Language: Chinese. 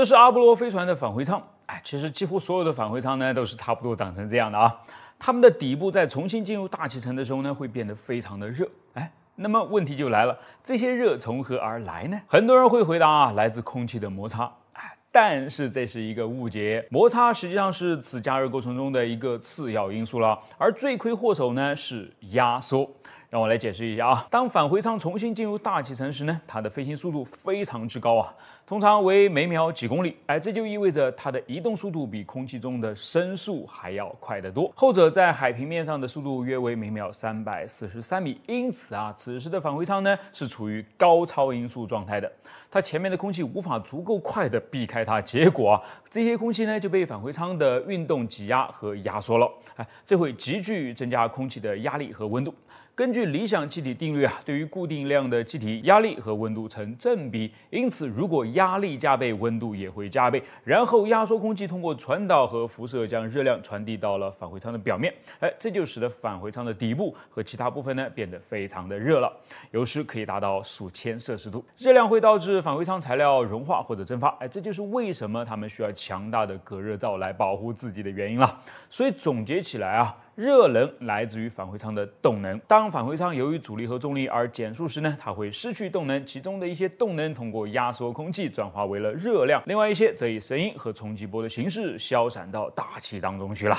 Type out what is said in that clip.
这是阿波罗飞船的返回舱，哎，其实几乎所有的返回舱呢都是差不多长成这样的啊。它们的底部在重新进入大气层的时候呢，会变得非常的热，哎，那么问题就来了，这些热从何而来呢？很多人会回答啊，来自空气的摩擦，哎，但是这是一个误解，摩擦实际上是此加热过程中的一个次要因素了，而罪魁祸首呢是压缩。让我来解释一下啊，当返回舱重新进入大气层时呢，它的飞行速度非常之高啊，通常为每秒几公里。哎，这就意味着它的移动速度比空气中的声速还要快得多。后者在海平面上的速度约为每秒三百四十三米，因此啊，此时的返回舱呢是处于高超音速状态的。它前面的空气无法足够快的避开它，结果啊，这些空气呢就被返回舱的运动挤压和压缩了。哎，这会急剧增加空气的压力和温度。根据理想气体定律啊，对于固定量的气体，压力和温度成正比。因此，如果压力加倍，温度也会加倍。然后，压缩空气通过传导和辐射将热量传递到了返回舱的表面。哎，这就使得返回舱的底部和其他部分呢变得非常的热了，有时可以达到数千摄氏度。热量会导致返回舱材料融化或者蒸发。哎，这就是为什么他们需要强大的隔热罩来保护自己的原因了。所以总结起来啊。热能来自于返回舱的动能。当返回舱由于阻力和重力而减速时呢，它会失去动能，其中的一些动能通过压缩空气转化为了热量，另外一些则以声音和冲击波的形式消散到大气当中去了。